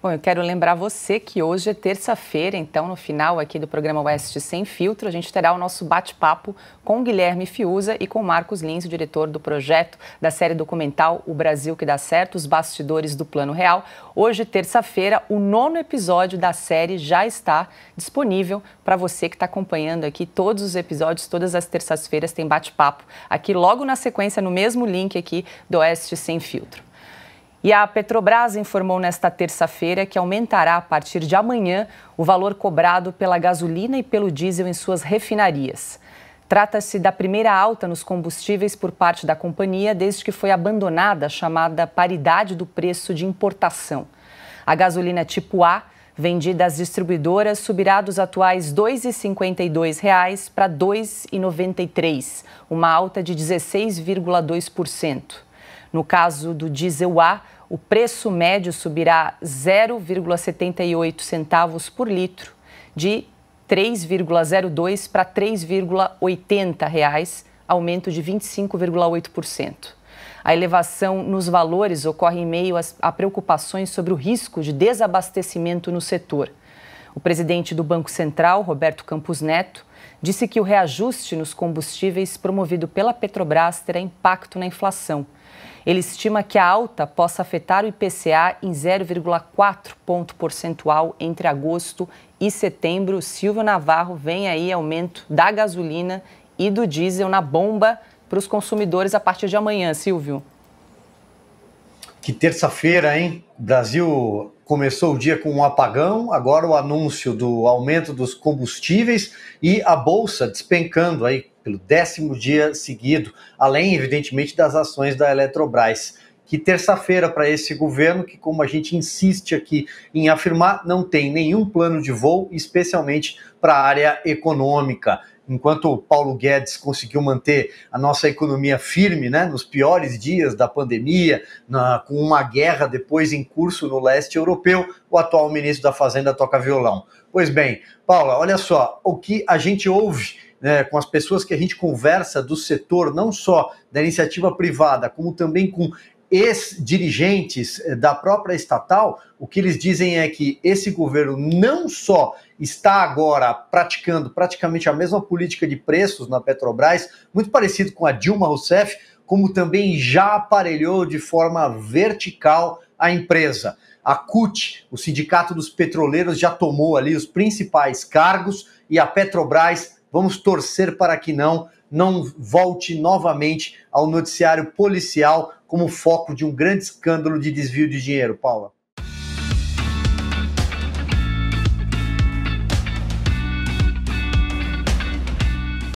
Bom, eu quero lembrar você que hoje é terça-feira, então no final aqui do programa Oeste Sem Filtro, a gente terá o nosso bate-papo com Guilherme Fiuza e com Marcos Lins, o diretor do projeto da série documental O Brasil que dá certo, os bastidores do Plano Real. Hoje, terça-feira, o nono episódio da série já está disponível para você que está acompanhando aqui todos os episódios, todas as terças-feiras tem bate-papo aqui logo na sequência no mesmo link aqui do Oeste Sem Filtro. E a Petrobras informou nesta terça-feira que aumentará a partir de amanhã o valor cobrado pela gasolina e pelo diesel em suas refinarias. Trata-se da primeira alta nos combustíveis por parte da companhia desde que foi abandonada a chamada paridade do preço de importação. A gasolina tipo A, vendida às distribuidoras, subirá dos atuais R$ 2,52 para R$ 2,93, uma alta de 16,2%. No caso do diesel A, o preço médio subirá 0,78 centavos por litro, de 3,02 para 3,80 reais, aumento de 25,8%. A elevação nos valores ocorre em meio a preocupações sobre o risco de desabastecimento no setor. O presidente do Banco Central, Roberto Campos Neto, disse que o reajuste nos combustíveis promovido pela Petrobras terá impacto na inflação. Ele estima que a alta possa afetar o IPCA em 0,4 ponto percentual entre agosto e setembro. Silvio Navarro vem aí aumento da gasolina e do diesel na bomba para os consumidores a partir de amanhã, Silvio. Que terça-feira, hein? Brasil começou o dia com um apagão, agora o anúncio do aumento dos combustíveis e a bolsa despencando aí pelo décimo dia seguido, além, evidentemente, das ações da Eletrobras. Que terça-feira para esse governo, que, como a gente insiste aqui em afirmar, não tem nenhum plano de voo, especialmente para a área econômica enquanto o Paulo Guedes conseguiu manter a nossa economia firme, né, nos piores dias da pandemia, na, com uma guerra depois em curso no leste europeu, o atual ministro da Fazenda toca violão. Pois bem, Paula, olha só, o que a gente ouve né, com as pessoas que a gente conversa do setor, não só da iniciativa privada, como também com ex-dirigentes eh, da própria estatal, o que eles dizem é que esse governo não só está agora praticando praticamente a mesma política de preços na Petrobras, muito parecido com a Dilma Rousseff, como também já aparelhou de forma vertical a empresa. A CUT, o Sindicato dos Petroleiros, já tomou ali os principais cargos e a Petrobras, vamos torcer para que não, não volte novamente ao noticiário policial como foco de um grande escândalo de desvio de dinheiro, Paula?